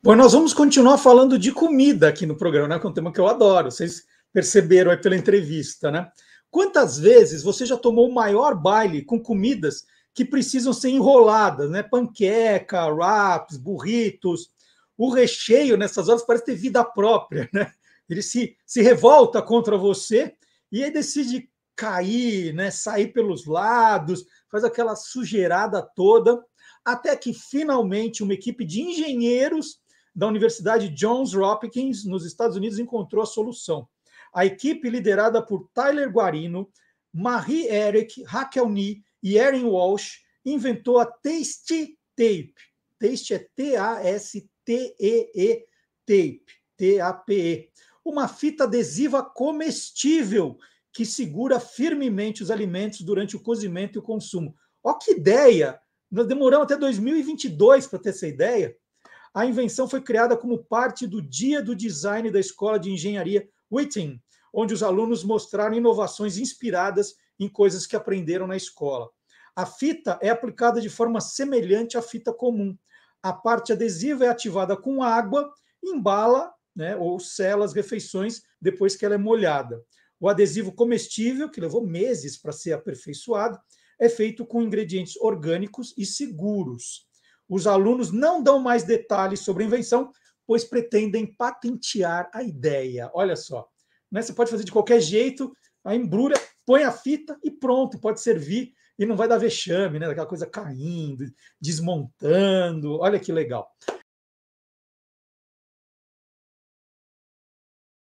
Bom, nós vamos continuar falando de comida aqui no programa, né? Que é um tema que eu adoro. Vocês perceberam aí pela entrevista, né? Quantas vezes você já tomou o maior baile com comidas que precisam ser enroladas, né? Panqueca, wraps, burritos. O recheio nessas horas parece ter vida própria, né? Ele se, se revolta contra você e aí decide cair, né? Sair pelos lados, faz aquela sujeirada toda, até que finalmente uma equipe de engenheiros da Universidade Johns Hopkins, nos Estados Unidos, encontrou a solução. A equipe liderada por Tyler Guarino, Marie Eric, Raquel Nee e Erin Walsh inventou a Taste Tape. Taste é T-A-S-T-E-E Tape, T-A-P-E. Uma fita adesiva comestível que segura firmemente os alimentos durante o cozimento e o consumo. Ó que ideia! Nós demoramos até 2022 para ter essa ideia. A invenção foi criada como parte do Dia do Design da Escola de Engenharia Whiting, onde os alunos mostraram inovações inspiradas em coisas que aprenderam na escola. A fita é aplicada de forma semelhante à fita comum. A parte adesiva é ativada com água, embala né, ou sela as refeições depois que ela é molhada. O adesivo comestível, que levou meses para ser aperfeiçoado, é feito com ingredientes orgânicos e seguros. Os alunos não dão mais detalhes sobre a invenção, pois pretendem patentear a ideia. Olha só. Né? Você pode fazer de qualquer jeito, a embrulha, põe a fita e pronto, pode servir e não vai dar vexame, né? Aquela coisa caindo, desmontando. Olha que legal.